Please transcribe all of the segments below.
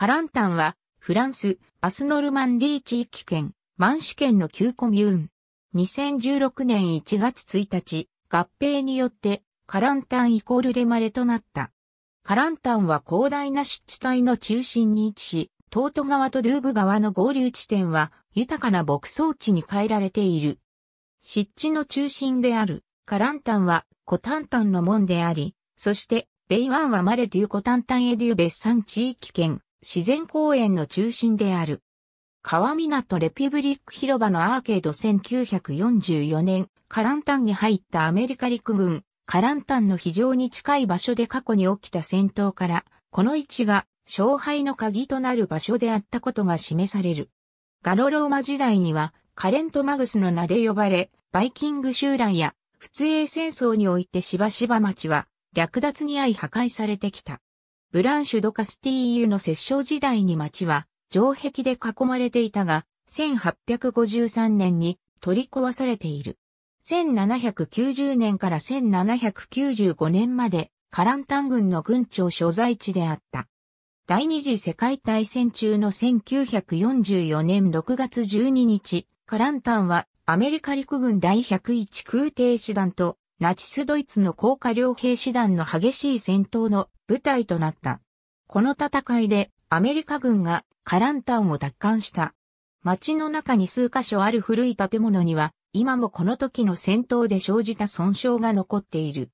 カランタンは、フランス、バスノルマンディー地域圏、マンシュ県の旧コミューン。2016年1月1日、合併によって、カランタンイコールレマレとなった。カランタンは広大な湿地帯の中心に位置し、トート川とドゥーブ川の合流地点は豊かな牧草地に変えられている。湿地の中心であるカランタンはコタンタンの門であり、そしてベイワンはマレデューコタンタンエデューサン地域圏、自然公園の中心である。川港レピュブリック広場のアーケード1944年、カランタンに入ったアメリカ陸軍、カランタンの非常に近い場所で過去に起きた戦闘から、この位置が勝敗の鍵となる場所であったことが示される。ガロローマ時代には、カレントマグスの名で呼ばれ、バイキング集団や、仏英戦争においてしばしば町は、略奪に遭い破壊されてきた。ブランシュ・ド・カスティーユの摂政時代に町は城壁で囲まれていたが、1853年に取り壊されている。1790年から1795年までカランタン軍の軍庁所在地であった。第二次世界大戦中の1944年6月12日、カランタンはアメリカ陸軍第101空挺師団とナチスドイツの高架両兵師団の激しい戦闘の舞台となった。この戦いでアメリカ軍がカランタンを奪還した。街の中に数箇所ある古い建物には、今もこの時の戦闘で生じた損傷が残っている。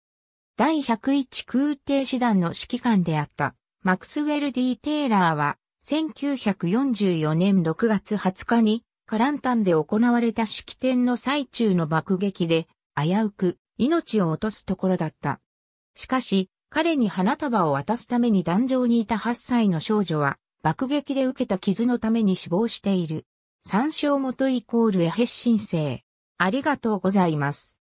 第101空挺師団の指揮官であった、マクスウェル・ディ・テイラーは、1944年6月20日に、カランタンで行われた式典の最中の爆撃で、危うく命を落とすところだった。しかし、彼に花束を渡すために壇上にいた8歳の少女は、爆撃で受けた傷のために死亡している。参照元イコールエヘ申請。ありがとうございます。